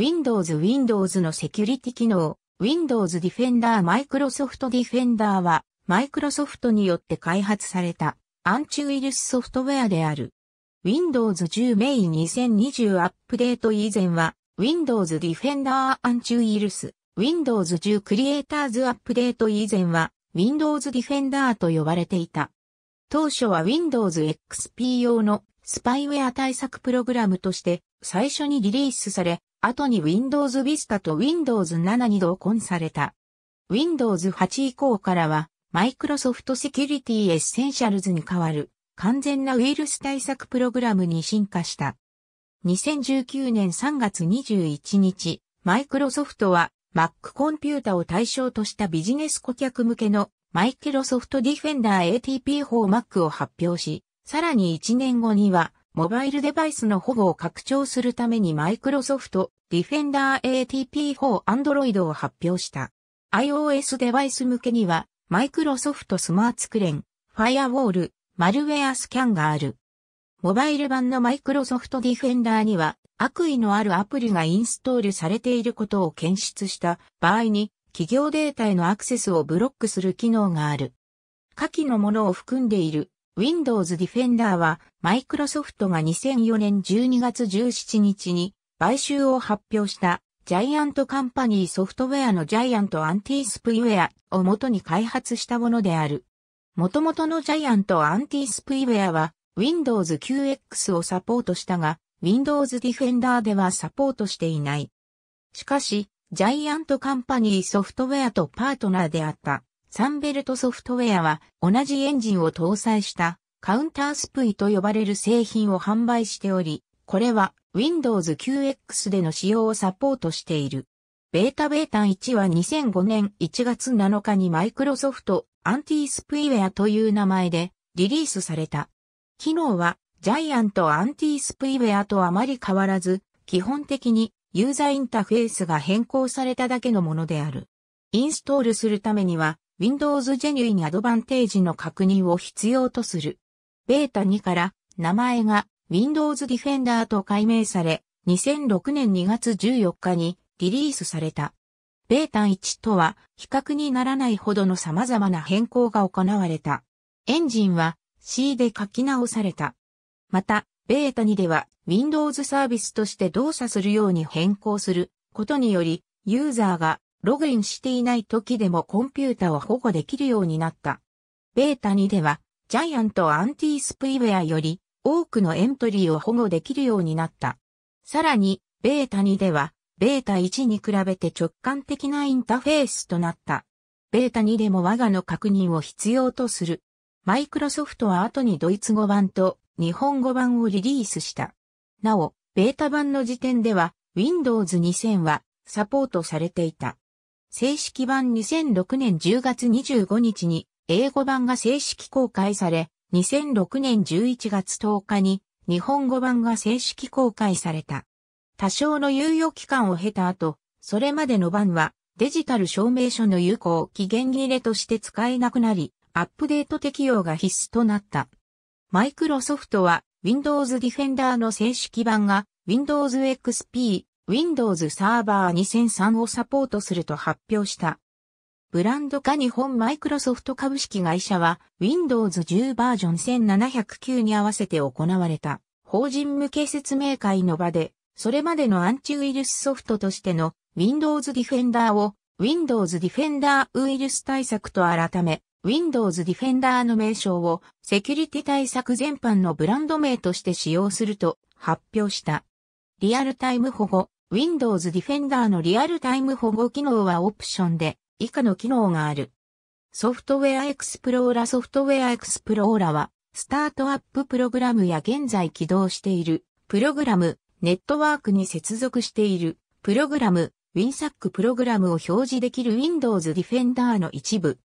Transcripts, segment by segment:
Windows Windows のセキュリティ機能、Windows Defender Microsoft Defender は、マイクロソフトによって開発されたアンチウイルスソフトウェアである。Windows 10 May 2020アップデート以前は、Windows Defender アンチウイルス、Windows 10 Creators アップデート以前は、Windows Defender と呼ばれていた。当初は Windows XP 用のスパイウェア対策プログラムとして最初にリリースされ、後に Windows Vista と Windows 7に同梱された。Windows 8以降からは、Microsoft Security Essentials に代わる完全なウイルス対策プログラムに進化した。2019年3月21日、Microsoft は Mac コンピュータを対象としたビジネス顧客向けのマイ s o ソフトディフェンダー ATP 4 Mac を発表し、さらに1年後にはモバイルデバイスの保護を拡張するためにマイクロソフト Defender ATP4 Android を発表した。iOS デバイス向けには、マイクロソフトスマーツクレン、ファイアウォール、マルウェアスキャンがある。モバイル版のマイクロソフトディフェンダーには、悪意のあるアプリがインストールされていることを検出した場合に、企業データへのアクセスをブロックする機能がある。下記のものを含んでいる Windows Defender は、マイクロソフトが2004年12月17日に買収を発表したジャイアントカンパニーソフトウェアのジャイアントアンティースプイウェアを元に開発したものである。元々のジャイアントアンティースプイウェアは Windows 9X をサポートしたが、Windows Defender ではサポートしていない。しかし、ジャイアントカンパニーソフトウェアとパートナーであった。サンベルトソフトウェアは同じエンジンを搭載したカウンタースプイと呼ばれる製品を販売しており、これは Windows 9X での使用をサポートしている。ベータベータ1は2005年1月7日にマイクロソフトアンティースプイウェアという名前でリリースされた。機能はジャイアントアンティースプイウェアとあまり変わらず、基本的にユーザーインターフェースが変更されただけのものである。インストールするためには Windows Genuine Advantage の確認を必要とする。ベータ2から名前が Windows Defender と改名され、2006年2月14日にリリースされた。ベータ1とは比較にならないほどの様々な変更が行われた。エンジンは C で書き直された。また、ベータ2では Windows サービスとして動作するように変更することにより、ユーザーがログインしていない時でもコンピュータを保護できるようになった。ベータ2では、ジャイアントアンティースプイウェアより多くのエントリーを保護できるようになった。さらに、ベータ2では、ベータ1に比べて直感的なインタフェースとなった。ベータ2でも我がの確認を必要とする。マイクロソフトは後にドイツ語版と日本語版をリリースした。なお、ベータ版の時点では Windows 2000はサポートされていた。正式版2006年10月25日に英語版が正式公開され、2006年11月10日に日本語版が正式公開された。多少の猶予期間を経た後、それまでの版はデジタル証明書の有効期限切れとして使えなくなり、アップデート適用が必須となった。マイクロソフトは Windows Defender の正式版が Windows XP Windows Server 2003をサポートすると発表した。ブランド化日本マイクロソフト株式会社は Windows 10バージョン1709に合わせて行われた法人向け説明会の場でそれまでのアンチウイルスソフトとしての Windows Defender を Windows Defender ウイルス対策と改め Windows Defender の名称をセキュリティ対策全般のブランド名として使用すると発表した。リアルタイム保護。Windows Defender のリアルタイム保護機能はオプションで以下の機能がある。ソフトウェアエクスプローラソフトウェアエクスプローラはスタートアッププログラムや現在起動しているプログラム、ネットワークに接続しているプログラム、WinSac プログラムを表示できる Windows Defender の一部。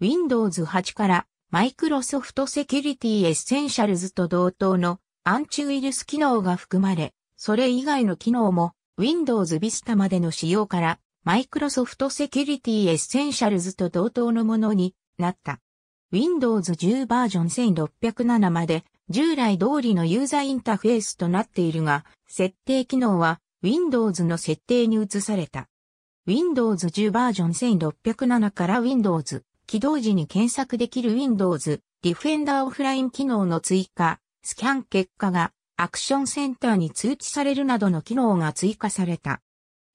Windows 8から Microsoft s e c u セキュリティエッセンシャルズと同等のアンチウイルス機能が含まれ、それ以外の機能も Windows Vista までの仕様から Microsoft Security Essentials と同等のものになった。Windows 10バージョン1607まで従来通りのユーザーインターフェースとなっているが、設定機能は Windows の設定に移された。Windows 10バージョン1607から Windows 起動時に検索できる Windows Defender オフライン機能の追加、スキャン結果がアクションセンターに通知されるなどの機能が追加された。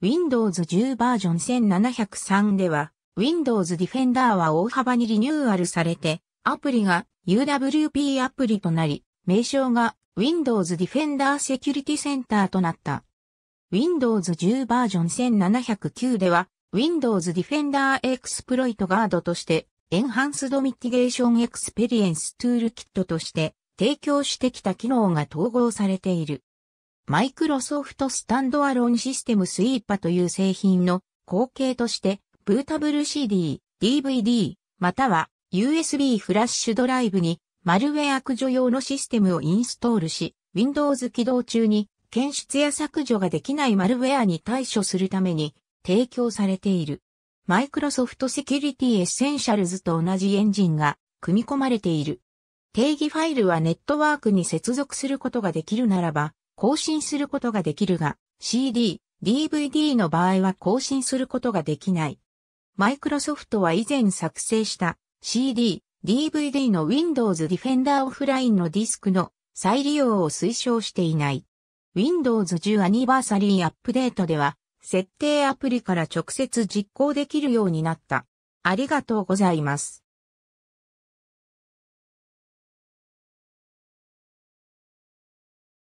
Windows 10バージョン1703では、Windows Defender は大幅にリニューアルされて、アプリが UWP アプリとなり、名称が Windows Defender Security Center となった。Windows 10バージョン1709では、Windows Defender Exploit Guard として、エンハンスドミティゲーションエクスペリエンス o ールキットとして提供してきた機能が統合されている。マイクロソフトスタンドアロンシステムスイーパという製品の後継として、ブータブル CD、DVD、または USB フラッシュドライブにマルウェア駆除用のシステムをインストールし、Windows 起動中に検出や削除ができないマルウェアに対処するために提供されている。マイクロソフトセキュリティエッセンシャルズと同じエンジンが組み込まれている。定義ファイルはネットワークに接続することができるならば、更新することができるが、CD、DVD の場合は更新することができない。マイクロソフトは以前作成した CD、DVD の Windows Defender オフラインのディスクの再利用を推奨していない。Windows 10アニバーサリーアップデートでは、設定アプリから直接実行できるようになった。ありがとうございます。